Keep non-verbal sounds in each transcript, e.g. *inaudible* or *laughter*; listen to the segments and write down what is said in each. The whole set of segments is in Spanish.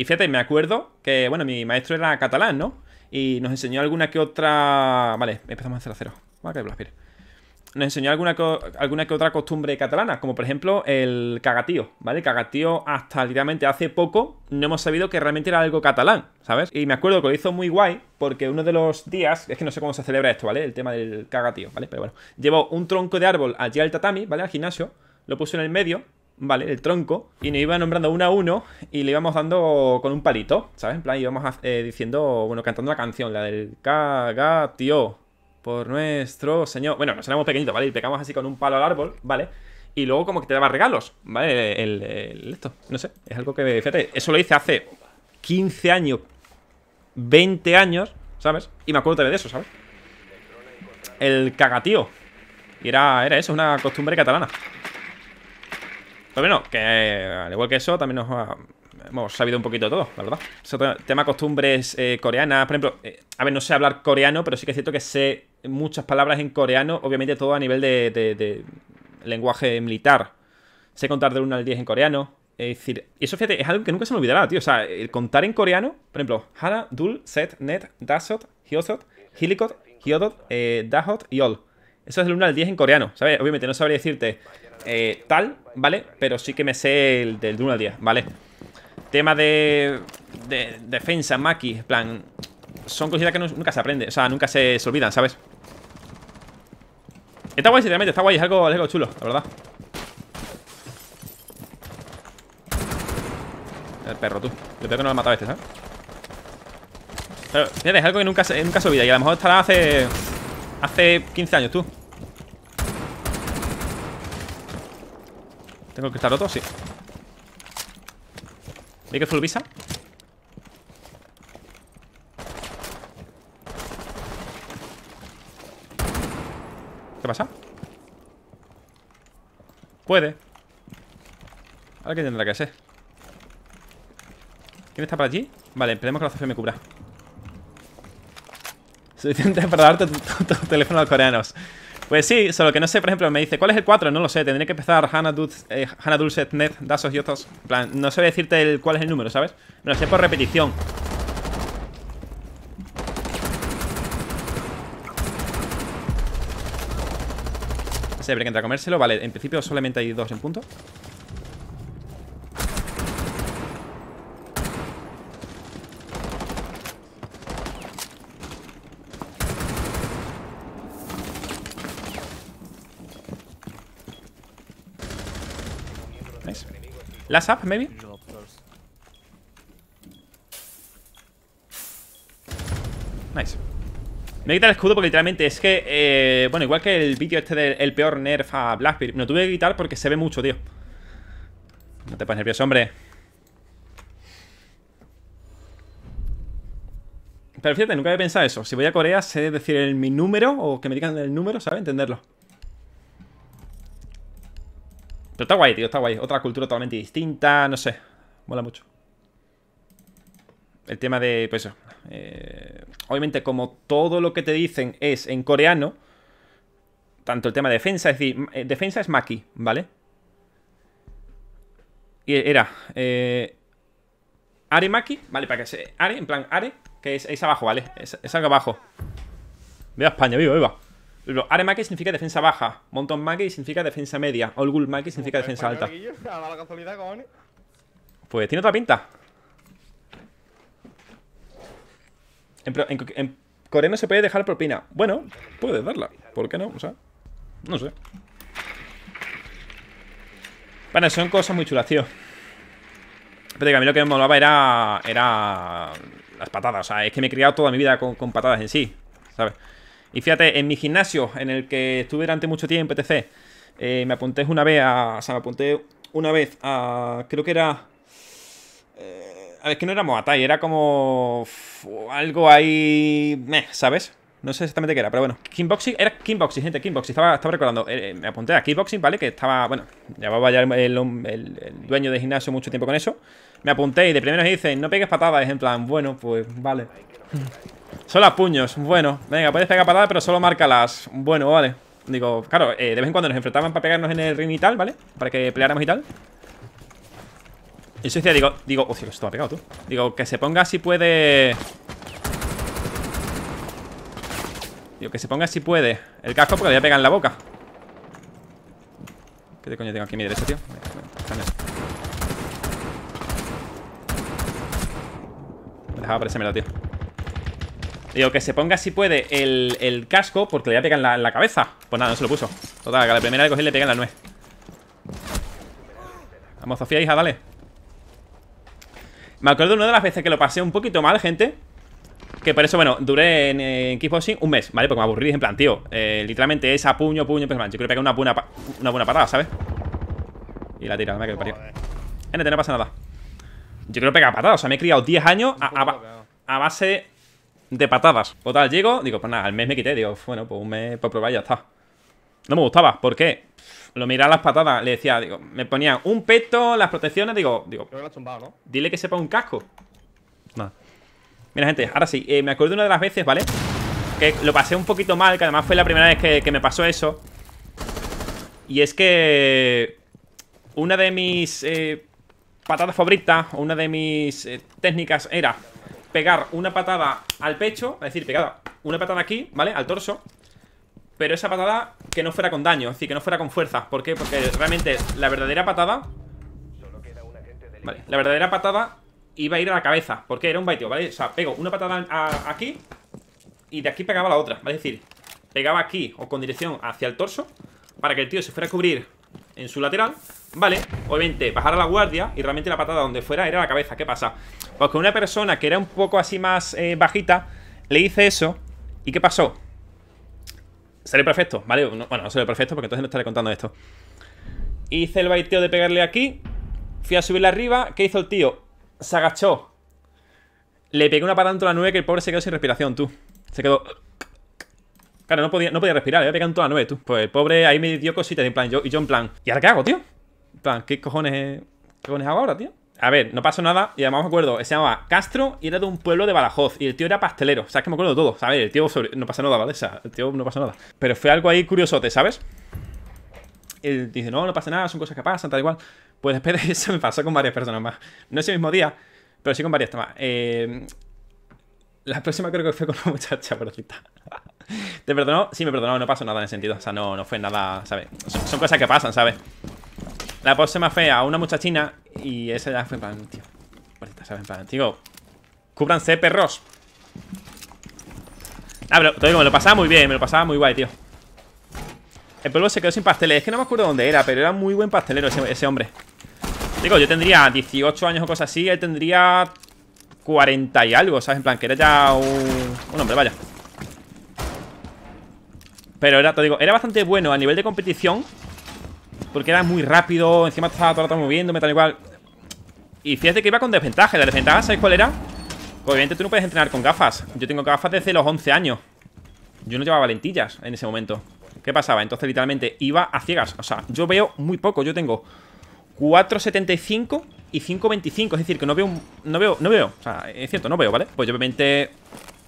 Y fíjate, me acuerdo que, bueno, mi maestro era catalán, ¿no? Y nos enseñó alguna que otra... Vale, empezamos a hacer a cero. nos enseñó alguna, alguna que otra costumbre catalana, como por ejemplo el cagatío, ¿vale? cagatío hasta literalmente hace poco no hemos sabido que realmente era algo catalán, ¿sabes? Y me acuerdo que lo hizo muy guay porque uno de los días, es que no sé cómo se celebra esto, ¿vale? El tema del cagatío, ¿vale? Pero bueno, llevó un tronco de árbol allí al tatami, ¿vale? Al gimnasio, lo puso en el medio ¿vale? El tronco. Y nos iba nombrando uno a uno y le íbamos dando con un palito, ¿sabes? En plan, íbamos ah, eh, diciendo, bueno, cantando la canción, la del caga, por nuestro señor. Bueno, nos éramos pequeñitos, ¿vale? Y pegamos así con un palo al árbol, ¿vale? Y luego como que te daba regalos, ¿vale? El, esto, no sé, es algo que, fíjate, eso lo hice hace 15 años, 20 años, ¿sabes? Y me acuerdo de eso, ¿sabes? El cagatío. Y era, era eso, una costumbre catalana. Pero pues bueno, que eh, al igual que eso, también nos hemos sabido un poquito de todo, la verdad. tema costumbres eh, coreanas, por ejemplo, eh, a ver, no sé hablar coreano, pero sí que es cierto que sé muchas palabras en coreano, obviamente todo a nivel de, lenguaje militar. Sé contar del 1 al 10 en coreano. Es decir, y eso fíjate, es algo que nunca se me olvidará, tío. O sea, el contar en coreano, por ejemplo, Hara, Dul, Set, Net, Dasot, Hyosot, Hilikot, Hyodot, Dahot y Ol. Eso es del 1 al 10 en coreano, ¿sabes? Obviamente no sabría decirte eh, tal, ¿vale? Pero sí que me sé el del 1 al 10, ¿vale? Tema de, defensa, Maki, plan... Son cositas que nunca se aprende, o sea, nunca se, se olvidan, ¿sabes? Está guay, sinceramente, está guay, es algo, algo chulo, la verdad El perro, tú Yo creo que no lo he matado a este, ¿sabes? Pero, fíjate, es algo que nunca, nunca se olvida Y a lo mejor estará hace... Hace 15 años, tú ¿Tengo que estar otro? Sí. ¿Veis que full visa? ¿Qué pasa? Puede. Ahora que tendrá que ser. ¿Quién está por allí? Vale, esperemos que la CF me cubra. *laughs* Suficiente para darte tu, teléfono a los coreanos. Pues sí, solo que no sé, por ejemplo, me dice, ¿cuál es el 4? No lo sé, tendría que empezar Hannah, Dulce, eh, Dasos y otros. En plan, no sé decirte cuál es el número, ¿sabes? Me lo sé por repetición. Se que a comérselo. Vale, en principio solamente hay dos en punto. Nice. Last up, maybe? Nice. Me el escudo porque literalmente es que... Eh, bueno, igual que el vídeo este del peor nerf a Blackbeard. No tuve que quitar porque se ve mucho, tío. No te pongas nervioso, hombre. Pero fíjate, nunca había pensado eso. Si voy a Corea, sé decir el, mi número o que me digan el número, ¿sabes? Entenderlo está guay, tío, está guay. Otra cultura totalmente distinta, no sé. Mola mucho. El tema de, pues eso. Eh, obviamente, como todo lo que te dicen es en coreano, tanto el tema de defensa, es decir, eh, defensa es Maki, ¿vale? Y era eh, Are Maki, vale, para que se. Are, en plan, Are, que es, abajo, ¿vale? Es, es algo abajo. Viva España, vivo viva. Aremaki significa defensa baja, Mountain Maki significa defensa media, Olgul Maki significa pues defensa alta. Pues tiene otra pinta. En, coreano se puede dejar propina. Bueno, puedes darla. ¿Por qué no? O sea, no sé. Bueno, son cosas muy chulas, tío. Pero que a mí lo que me molaba era. Era. Las patadas. O sea, es que me he criado toda mi vida con, con patadas en sí. ¿Sabes? Y fíjate, en mi gimnasio, en el que estuve durante mucho tiempo, etc., eh, me apunté una vez a. O sea, me apunté una vez a. Creo que era. Eh, a ver, que no era Moatai, era como. Algo ahí. Meh, ¿Sabes? No sé exactamente qué era, pero bueno. Kickboxing, era kickboxing, gente, kickboxing. Estaba, estaba recordando. Eh, me apunté a kickboxing, ¿vale? Que estaba, bueno, llevaba ya el, el, dueño del gimnasio mucho tiempo con eso. Me apunté y de primero dicen, no pegues patadas. Es en plan, bueno, pues vale. Son las puños. Bueno, venga, puedes pegar patadas, pero solo marca las Bueno, vale. Digo, claro, eh, de vez en cuando nos enfrentaban para pegarnos en el ring y tal, ¿vale? Para que peleáramos y tal. Y eso decía, digo, digo, hostia, esto ha pegado tú. Digo, que se ponga si puede. Digo, que se ponga si puede el casco porque le voy a pegar en la boca. ¿Qué de coño tengo aquí a mi tío? Ah, me tío Digo, que se ponga si puede el, casco Porque le voy a la, cabeza Pues nada, no se lo puso Total, que a la primera de cogí le pega en la nuez Vamos, Sofía, ah, hija, dale Me acuerdo de una de las veces que lo pasé un poquito mal, gente que por eso, bueno, duré en, en, kickboxing un mes, ¿vale? Porque me aburrí, en plan, tío eh, Literalmente es a puño, puño, pues man, yo creo que una buena, una buena parada, ¿sabes? Y la tira, me quedado parió no pasa nada yo que pegar patadas. O sea, me he criado 10 años a, base de patadas. O tal, llego, digo, pues nada, al mes me quité. Digo, bueno, pues un mes pues probar y ya está. No me gustaba. ¿Por qué? Lo miraba las patadas. Le decía, digo, me ponían un peto, las protecciones. Digo, digo, Creo que dile que sepa un casco. Mira, gente, ahora sí. Eh, me acuerdo una de las veces, ¿vale? Que lo pasé un poquito mal, que además fue la primera vez que, me pasó eso. Y es que... Una de mis... Eh, patada favorita, o una de mis eh, técnicas era pegar una patada al pecho, es decir, pegada una patada aquí, ¿vale? Al torso. Pero esa patada que no fuera con daño, es decir, que no fuera con fuerza. ¿Por qué? Porque realmente la verdadera patada... Vale, la verdadera patada iba a ir a la cabeza, porque era un baiteo, ¿vale? O sea, pego una patada aquí y de aquí pegaba la otra, ¿vale? Es decir, pegaba aquí o con dirección hacia el torso para que el tío se fuera a cubrir en su lateral, ¿vale? Obviamente, bajar a la guardia y realmente la patada donde fuera era la cabeza. ¿Qué pasa? Pues que una persona que era un poco así más eh, bajita, le hice eso. ¿Y qué pasó? Salió perfecto, ¿vale? bueno, no salió perfecto porque entonces no estaré contando esto. Hice el baiteo de pegarle aquí. Fui a subirle arriba. ¿Qué hizo el tío? Se agachó. Le pegué una patada en la nube que el pobre se quedó sin respiración, tú. Se quedó... Claro, no podía, no podía respirar, le había pegado en toda la tú. Pues el pobre ahí me dio cositas, en plan, yo, y yo en plan, ¿y ahora qué hago, tío? En plan, ¿qué cojones, cojones hago ahora, tío? A ver, no pasó nada, y además me acuerdo, se llamaba Castro y era de un pueblo de Badajoz, y el tío era pastelero, o sea, que me acuerdo de todo, ¿sabes? El tío no pasa nada, ¿vale? el tío no pasa nada. Pero fue algo ahí curiosote, ¿sabes? Él dice, no, no pasa nada, son cosas que pasan, tal igual. Pues después de eso *laughs* me pasó con varias personas más. No ese mismo día, pero sí con varias más. Eh, la próxima creo que fue con una muchacha, por *laughs* ¿Te perdonó? Sí, me perdonó, no pasó nada en ese sentido. O sea, no, no fue nada, ¿sabes? Son, cosas que pasan, ¿sabes? La pose más fea a una muchachina y ese ya fue en plan, tío. ¿sabes? En tío. Cúbranse, perros. Ah, pero todo me lo pasaba muy bien, me lo pasaba muy guay, tío. El pueblo se quedó sin pasteles. Es que no me acuerdo dónde era, pero era muy buen pastelero ese, hombre. Digo, yo tendría 18 años o cosas así. Él tendría 40 y algo, ¿sabes? En plan, que era ya un, un hombre, vaya. Pero era, te digo, era bastante bueno a nivel de competición Porque era muy rápido Encima estaba todo el rato moviéndome, tal y Y fíjate que iba con desventaja La desventaja, ¿sabéis cuál era? Pues obviamente tú no puedes entrenar con gafas Yo tengo gafas desde los 11 años Yo no llevaba lentillas en ese momento ¿Qué pasaba? Entonces literalmente iba a ciegas O sea, yo veo muy poco, yo tengo 4.75 y 5.25 Es decir, que no veo, no veo, no veo O sea, es cierto, no veo, ¿vale? Pues obviamente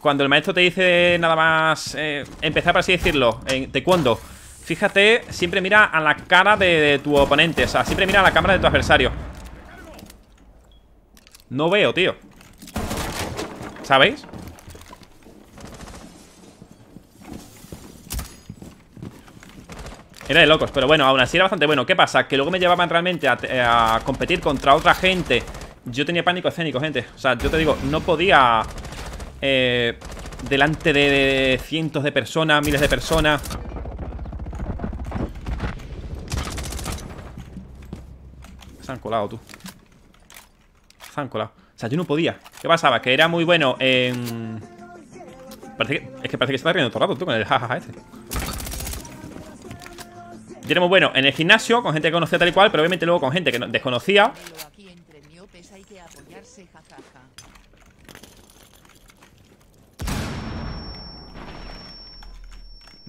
cuando el maestro te dice nada más eh, empezar, por así decirlo, en taekwondo, fíjate, siempre mira a la cara de, tu oponente. O sea, siempre mira a la cámara de tu adversario. No veo, tío. ¿Sabéis? Era de locos, pero bueno, aún así era bastante bueno ¿Qué pasa? Que luego me llevaban realmente a, a competir contra otra gente Yo tenía pánico escénico, gente O sea, yo te digo, no podía eh, delante de, cientos de personas, miles de personas. Se han colado, tú. Se han colado. O sea, yo no podía. ¿Qué pasaba? Que era muy bueno en... es que parece que se está riendo todo el rato, tú, con el jajaja ese Yo era muy bueno en el gimnasio, con gente que conocía tal y cual, pero obviamente luego con gente que desconocía. hay que apoyarse, jajaja.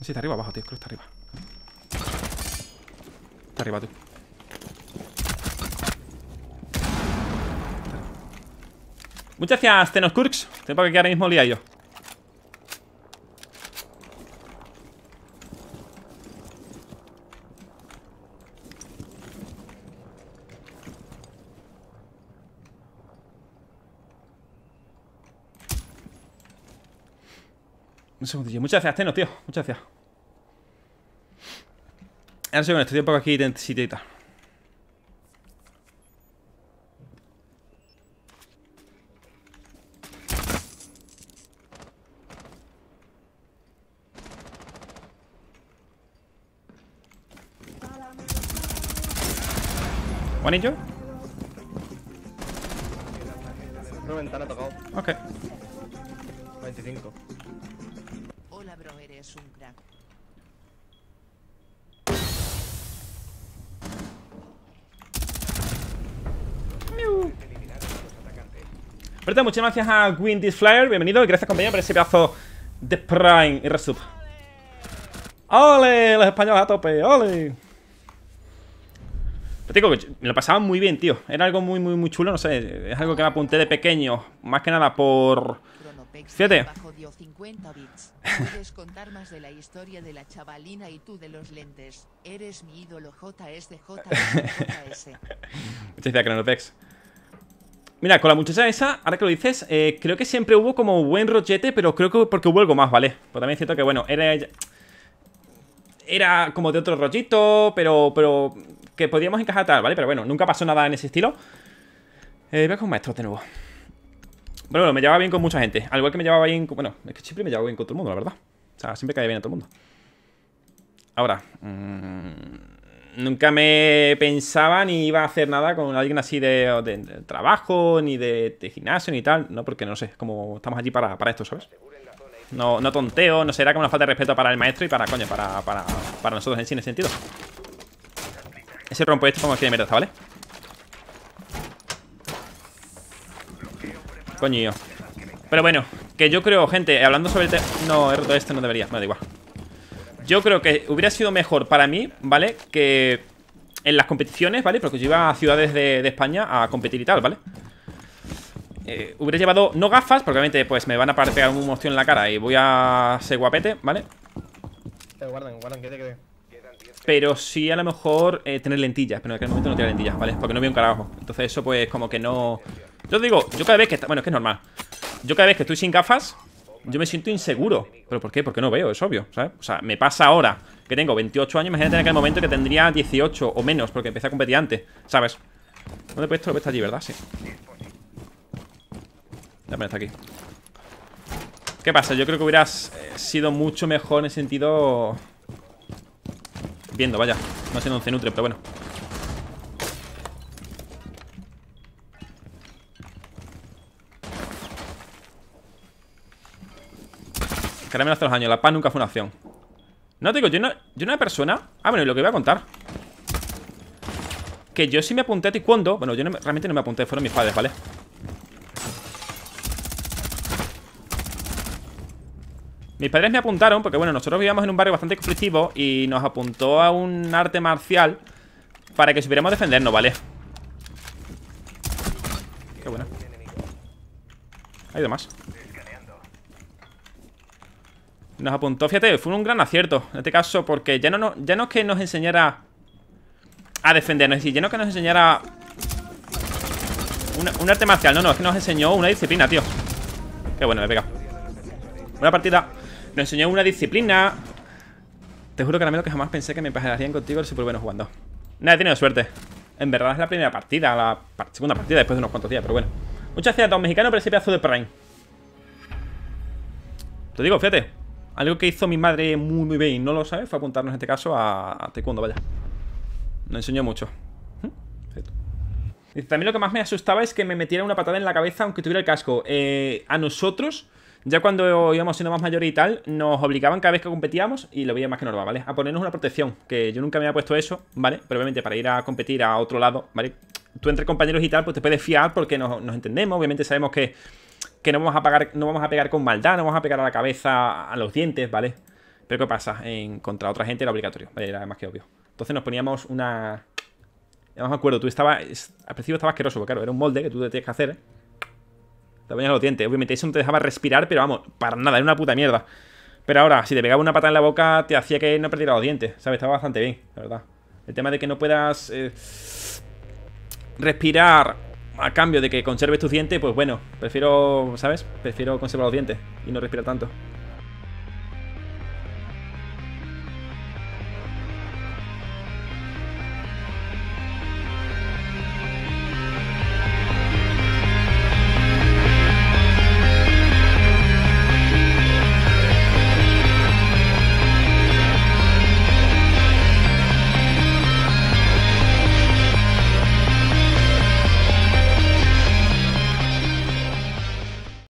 Sí, está arriba abajo, tío. Creo que está arriba. Está arriba, tú. Muchas gracias, Tenokurks. Tengo que ahora mismo olía yo. Muchas gracias, Teno, tío. Muchas gracias. Ahora sí, con esto, tío, para aquí sitio y tal. No Una ventana tocado. Ok. 25 es un Pero muchas gracias a Windy's Flyer, bienvenido y gracias compañero por ese pedazo de Prime y Resub. ¡Ole! Los españoles a tope, ¡ole! me lo pasaba muy bien, tío. Era algo muy, muy, muy chulo, no sé. Es algo que me apunté de pequeño. Más que nada por Fíjate. Puedes *laughs* contar más de la historia de la chavalina y tú de los lentes. Eres mi ídolo *laughs* Muchas gracias, Mira, con la muchacha esa, ahora que lo dices, eh, creo que siempre hubo como buen rochete, pero creo que porque hubo algo más, ¿vale? Pero también es cierto que, bueno, era... Era como de otro rollito, pero... pero que podíamos encajar tal, ¿vale? Pero bueno, nunca pasó nada en ese estilo. Eh, voy con maestro de nuevo. Bueno, bueno, me llevaba bien con mucha gente. Al igual que me llevaba bien con... Bueno, es que siempre me llevaba bien con todo el mundo, la verdad. O sea, siempre caía bien a todo el mundo. Ahora, mm, nunca me pensaba ni iba a hacer nada con alguien así de, trabajo, ni de, gimnasio, ni tal. No, porque no sé, como estamos allí para, para esto, ¿sabes? No, no tonteo, no será como una falta de respeto para el maestro y para, coño, para, para, nosotros en sí, en ese sentido. Ese rompo esto como aquí de mierda, ¿vale? Coño Pero bueno, que yo creo, gente Hablando sobre... No, he roto esto, no debería me da igual Yo creo que hubiera sido mejor para mí, ¿vale? Que en las competiciones, ¿vale? Porque yo iba a ciudades de, España a competir y tal, ¿vale? Eh, hubiera llevado, no gafas, porque obviamente pues me van a pegar un moción en la cara y voy a ser guapete, ¿vale? Eh, guardan, guardan, que te quede. Pero sí a lo mejor eh, tener lentillas, pero en aquel momento no tenía lentillas, ¿vale? Porque no veo un carajo. Entonces eso pues como que no... Yo digo, yo cada vez que... Bueno, es que es normal Yo cada vez que estoy sin gafas Yo me siento inseguro ¿Pero por qué? Porque no veo, es obvio, ¿sabes? O sea, me pasa ahora Que tengo 28 años Imagínate en aquel momento que tendría 18 o menos Porque empecé a competir antes, ¿sabes? ¿Dónde he puesto? Lo allí, ¿verdad? Sí Dame, está aquí ¿Qué pasa? Yo creo que hubieras eh, sido mucho mejor en el sentido... Viendo, vaya No siendo un cenutre, pero bueno caramelos hace los años. La paz nunca fue una opción. No, te digo, yo no, yo una persona... Ah, bueno, y lo que voy a contar. Que yo sí me apunté a cuando... Bueno, yo realmente no me apunté, fueron mis padres, ¿vale? Mis padres me apuntaron porque, bueno, nosotros vivíamos en un barrio bastante conflictivo y nos apuntó a un arte marcial para que supiéramos defendernos, ¿vale? Qué buena. Hay demás nos apuntó. Fíjate, fue un gran acierto en este caso porque ya no, ya no es que nos enseñara a defendernos, y ya no es que nos enseñara un arte marcial, no, no, es que nos enseñó una disciplina, tío. Qué bueno, me pega. Una partida. Nos enseñó una disciplina. Te juro, que Lo que jamás pensé que me empajarían contigo el super bueno jugando. Nada, he tenido suerte. En verdad es la primera partida, la segunda partida después de unos cuantos días, pero bueno. Muchas gracias a todos mexicanos por ese pedazo de Prime. Te digo, fíjate. Algo que hizo mi madre muy, muy bien, no lo sabe, fue apuntarnos en este caso a, Taekwondo, vaya. No enseñó mucho. también lo que más me asustaba es que me metiera una patada en la cabeza aunque tuviera el casco. Eh, a nosotros, ya cuando íbamos siendo más mayores y tal, nos obligaban cada vez que competíamos, y lo veía más que normal, ¿vale? A ponernos una protección, que yo nunca me había puesto eso, ¿vale? Pero obviamente para ir a competir a otro lado, ¿vale? Tú entre compañeros y tal, pues te puedes fiar porque nos entendemos, obviamente sabemos que que no vamos a pagar, no vamos a pegar con maldad, no vamos a pegar a la cabeza, a los dientes, ¿vale? Pero ¿qué pasa? contra otra gente era obligatorio, ¿vale? Era más que obvio. Entonces nos poníamos una... No me acuerdo, tú estabas... Al principio estaba asqueroso, porque claro, era un molde que tú te tenías que hacer. Te ponías los dientes. Obviamente eso no te dejaba respirar, pero vamos, para nada, era una puta mierda. Pero ahora, si te pegaba una pata en la boca, te hacía que no perdiera los dientes, ¿sabes? Estaba bastante bien, la verdad. El tema de que no puedas... Eh, respirar a cambio de que conserves tus dientes, pues bueno, prefiero, ¿sabes? Prefiero conservar los dientes y no respirar tanto.